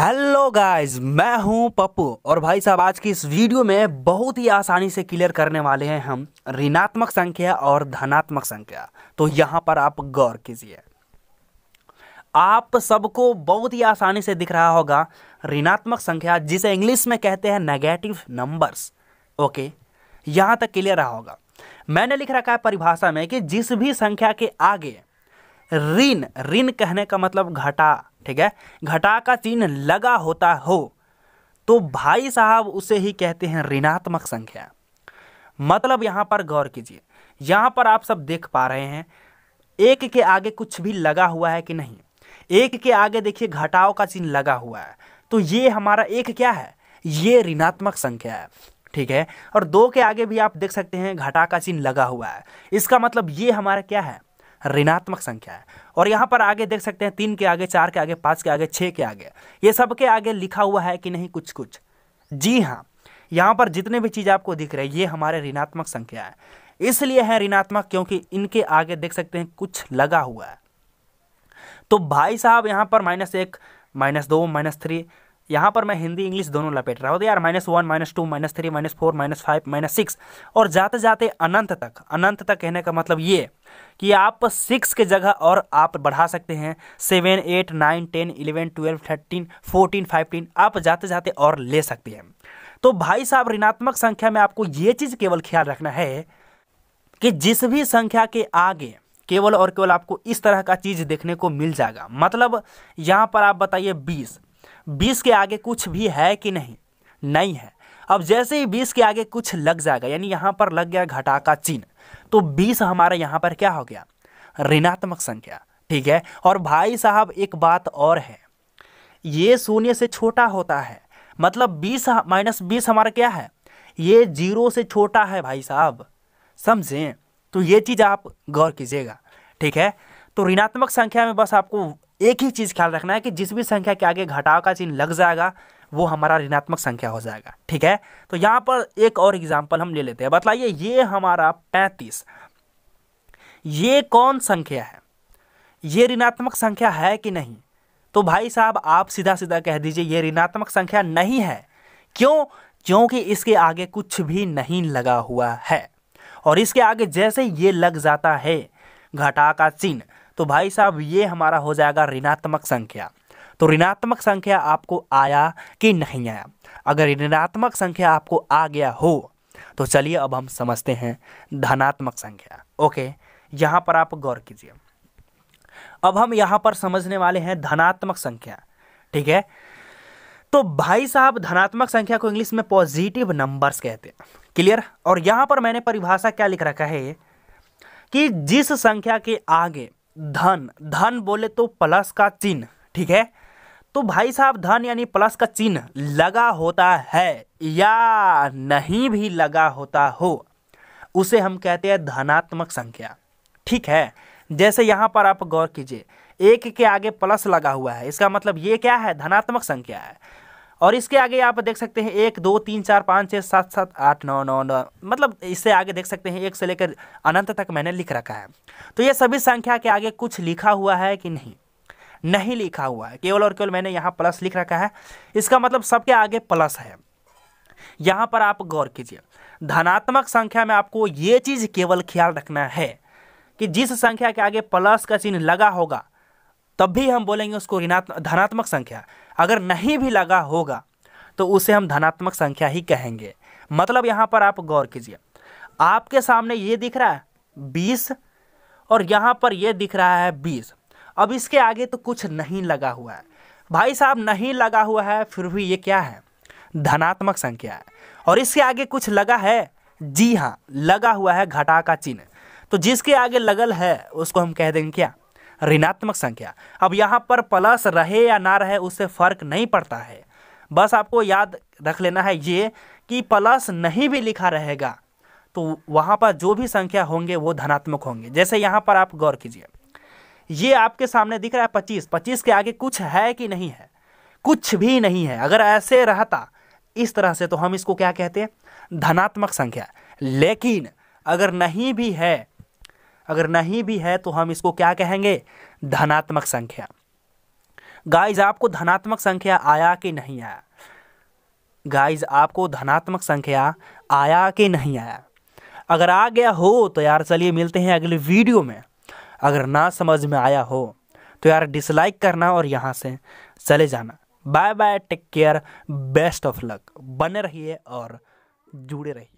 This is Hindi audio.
हेलो गाइस मैं हूं पप्पू और भाई साहब आज की इस वीडियो में बहुत ही आसानी से क्लियर करने वाले हैं हम ऋणात्मक संख्या और धनात्मक संख्या तो यहां पर आप गौर कीजिए आप सबको बहुत ही आसानी से दिख रहा होगा ऋणात्मक संख्या जिसे इंग्लिश में कहते हैं नेगेटिव नंबर्स ओके यहां तक क्लियर रहा होगा मैंने लिख रखा है परिभाषा में कि जिस भी संख्या के आगे ऋण ऋण कहने का मतलब घटा ठीक है घटा का चिन्ह लगा होता हो तो भाई साहब उसे ही कहते हैं ऋणात्मक संख्या मतलब यहाँ पर गौर कीजिए यहाँ पर आप सब देख पा रहे हैं एक के आगे कुछ भी लगा हुआ है कि नहीं एक के आगे देखिए घटाओ का चिन्ह लगा हुआ है तो ये हमारा एक क्या है ये ऋणात्मक संख्या है ठीक है और दो के आगे भी आप देख सकते हैं घटा का चिन्ह लगा हुआ है इसका मतलब ये हमारा क्या है ऋणात्मक संख्या है और यहाँ पर आगे देख सकते हैं तीन के आगे चार के आगे पाँच के आगे छः के आगे ये सब के आगे लिखा हुआ है कि नहीं कुछ कुछ जी हाँ यहाँ पर जितने भी चीज़ आपको दिख रही है ये हमारे ऋणात्मक संख्या है इसलिए है ऋणात्मक क्योंकि इनके आगे देख सकते हैं कुछ लगा हुआ है तो भाई साहब यहाँ पर माइनस एक माइनस दो माइनस थ्री यहाँ पर मैं हिंदी इंग्लिश दोनों लपेट रहा हूँ तो यार minus one minus two minus three minus four minus five minus six और जाते जाते अनंत तक अनंत तक कहने का मतलब ये कि आप सिक्स के जगह और आप बढ़ा सकते हैं seven eight nine ten eleven twelve thirteen fourteen fifteen आप जाते जाते और ले सकते हैं तो भाई साहब ऋणात्मक संख्या में आपको ये चीज़ केवल ख्याल रखना है कि जिस भी संख्या के आगे केवल और केवल आपको इस तरह का चीज़ देखने को मिल जाएगा मतलब यहाँ पर आप बताइए बीस बीस के आगे कुछ भी है कि नहीं नहीं है अब जैसे ही बीस के आगे कुछ लग जाएगा यानी यहाँ पर लग गया घटा का चिन्ह तो बीस हमारा यहाँ पर क्या हो गया ऋणात्मक संख्या ठीक है और भाई साहब एक बात और है ये शून्य से छोटा होता है मतलब बीस माइनस बीस हमारा क्या है ये जीरो से छोटा है भाई साहब समझें तो ये चीज़ आप गौर कीजिएगा ठीक है तो ऋणात्मक संख्या में बस आपको एक ही चीज़ ख्याल रखना है कि जिस भी संख्या के आगे घटाव का चिन्ह लग जाएगा वो हमारा ऋणात्मक संख्या हो जाएगा ठीक है तो यहाँ पर एक और एग्जाम्पल हम ले लेते हैं बतलाइए ये हमारा पैंतीस ये कौन संख्या है ये ऋणात्मक संख्या है कि नहीं तो भाई साहब आप सीधा सीधा कह दीजिए ये ऋणात्मक संख्या नहीं है क्यों क्योंकि इसके आगे कुछ भी नहीं लगा हुआ है और इसके आगे जैसे ये लग जाता है घटा का चिन्ह तो भाई साहब ये हमारा हो जाएगा ऋणात्मक संख्या तो ऋणात्मक संख्या आपको आया कि नहीं आया अगर ऋणात्मक संख्या आपको आ गया हो तो चलिए अब हम समझते हैं धनात्मक संख्या ओके यहाँ पर आप गौर कीजिए अब हम यहाँ पर समझने वाले हैं धनात्मक संख्या ठीक है तो भाई साहब धनात्मक संख्या को इंग्लिश में पॉजिटिव नंबर्स कहते हैं क्लियर और यहाँ पर मैंने परिभाषा क्या लिख रखा है कि जिस संख्या के आगे धन धन बोले तो प्लस का चिन्ह ठीक है तो भाई साहब धन यानी प्लस का चिन्ह लगा होता है या नहीं भी लगा होता हो उसे हम कहते हैं धनात्मक संख्या ठीक है जैसे यहाँ पर आप गौर कीजिए एक के आगे प्लस लगा हुआ है इसका मतलब ये क्या है धनात्मक संख्या है और इसके आगे आप देख सकते हैं एक दो तीन चार पाँच छः सात सात आठ नौ नौ नौ मतलब इससे आगे देख सकते हैं एक से लेकर अनंत तक मैंने लिख रखा है तो ये सभी संख्या के आगे कुछ लिखा हुआ है कि नहीं नहीं लिखा हुआ है केवल और केवल मैंने यहाँ प्लस लिख रखा है इसका मतलब सबके आगे प्लस है यहाँ पर आप गौर कीजिए धनात्मक संख्या में आपको ये चीज़ केवल ख्याल रखना है कि जिस संख्या के आगे प्लस का चिन्ह लगा होगा तब भी हम बोलेंगे उसको ऋणात्मक धनात्मक संख्या अगर नहीं भी लगा होगा तो उसे हम धनात्मक संख्या ही कहेंगे मतलब यहाँ पर आप गौर कीजिए आपके सामने ये दिख रहा है बीस और यहाँ पर ये दिख रहा है बीस अब इसके आगे तो कुछ नहीं लगा हुआ है भाई साहब नहीं लगा हुआ है फिर भी ये क्या है धनात्मक संख्या है और इसके आगे कुछ लगा है जी हाँ लगा हुआ है घटा का चिन्ह तो जिसके आगे लगल है उसको हम कह देंगे क्या ऋणात्मक संख्या अब यहाँ पर प्लस रहे या ना रहे उससे फर्क नहीं पड़ता है बस आपको याद रख लेना है ये कि प्लस नहीं भी लिखा रहेगा तो वहाँ पर जो भी संख्या होंगे वो धनात्मक होंगे जैसे यहाँ पर आप गौर कीजिए ये आपके सामने दिख रहा है पच्चीस पच्चीस के आगे कुछ है कि नहीं है कुछ भी नहीं है अगर ऐसे रहता इस तरह से तो हम इसको क्या कहते हैं धनात्मक संख्या लेकिन अगर नहीं भी है अगर नहीं भी है तो हम इसको क्या कहेंगे धनात्मक संख्या गाइज आपको धनात्मक संख्या आया कि नहीं आया गाइज आपको धनात्मक संख्या आया कि नहीं आया अगर आ गया हो तो यार चलिए मिलते हैं अगले वीडियो में अगर ना समझ में आया हो तो यार डिसलाइक करना और यहाँ से चले जाना bye bye take care best of luck बने रहिए और जुड़े रहिए